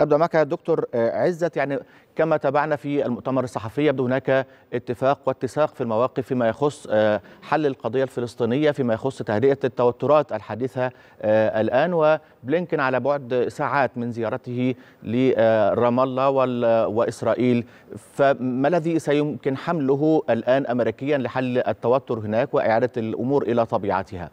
ابدا معك دكتور آه، عزت يعني كما تابعنا في المؤتمر الصحفي يبدو هناك اتفاق واتساق في المواقف فيما يخص آه، حل القضيه الفلسطينيه فيما يخص تهدئه التوترات الحديثه آه، الان وبلينكن على بعد ساعات من زيارته لرام الله واسرائيل فما الذي سيمكن حمله الان امريكيا لحل التوتر هناك واعاده الامور الى طبيعتها؟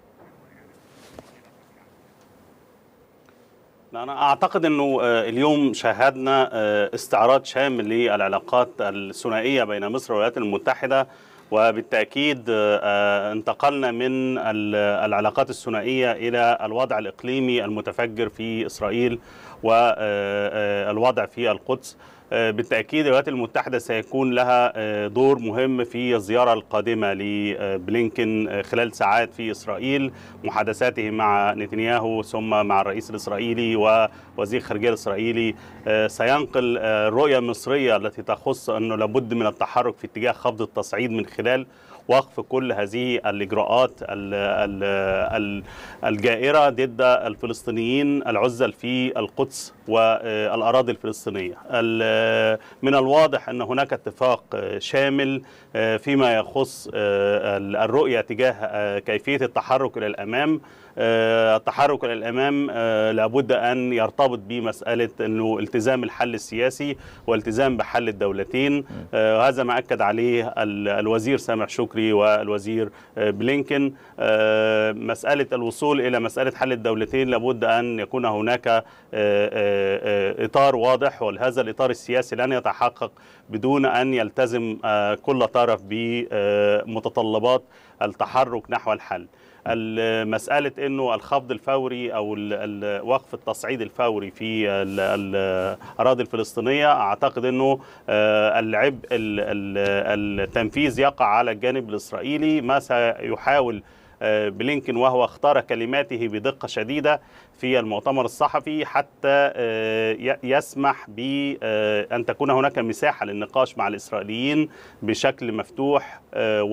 نعم، أنا أعتقد أنه آه، اليوم شاهدنا آه، استعراض شامل للعلاقات الثنائية بين مصر والولايات المتحدة وبالتأكيد آه، انتقلنا من العلاقات الثنائية إلى الوضع الإقليمي المتفجر في إسرائيل والوضع في القدس آه، بالتاكيد الولايات المتحده سيكون لها آه، دور مهم في الزياره القادمه لبلينكن آه، خلال ساعات في اسرائيل محادثاته مع نتنياهو ثم مع الرئيس الاسرائيلي ووزير الخارجيه الاسرائيلي سينقل الرؤيه المصريه التي تخص انه لابد من التحرك في اتجاه خفض التصعيد من خلال وقف كل هذه الاجراءات الجائره ضد الفلسطينيين العزل في القدس والاراضي الفلسطينيه آه، من الواضح أن هناك اتفاق آه، شامل آه، فيما يخص الرؤية تجاه كيفية التحرك إلى الأمام التحرك إلى الأمام لابد أن يرتبط بمسألة أنه التزام الحل السياسي والتزام بحل الدولتين وهذا ما أكد عليه الوزير سامح شكري والوزير بلينكن مسألة الوصول إلى مسألة حل الدولتين لابد أن يكون هناك إطار واضح ولهذا الإطار السياسي السياسي لن يتحقق بدون أن يلتزم آه، كل طرف بمتطلبات التحرك نحو الحل مسألة أنه الخفض الفوري أو وقف التصعيد الفوري في الأراضي الفلسطينية أعتقد أنه العبء آه، التنفيذ يقع على الجانب الإسرائيلي ما سيحاول بلينكن وهو اختار كلماته بدقة شديدة في المؤتمر الصحفي حتى آه، يسمح بأن آه، تكون هناك مساحة للنقاش مع الإسرائيليين بشكل مفتوح آه،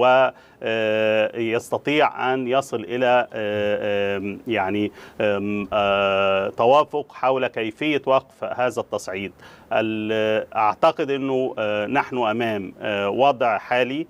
ويستطيع أن يصل إلى يعني توافق حول كيفية وقف هذا التصعيد أعتقد أنه نحن أمام وضع حالي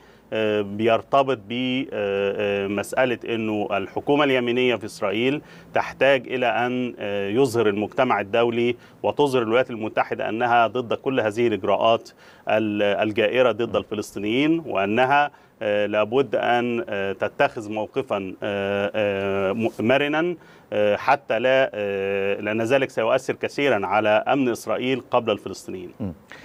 بيرتبط بمساله انه الحكومه اليمينيه في اسرائيل تحتاج الى ان يظهر المجتمع الدولي وتظهر الولايات المتحده انها ضد كل هذه الاجراءات الجائره ضد الفلسطينيين وانها لابد ان تتخذ موقفا آه، آه، مرنا آه، حتى لا لان ذلك سيؤثر كثيرا على امن اسرائيل قبل الفلسطينيين.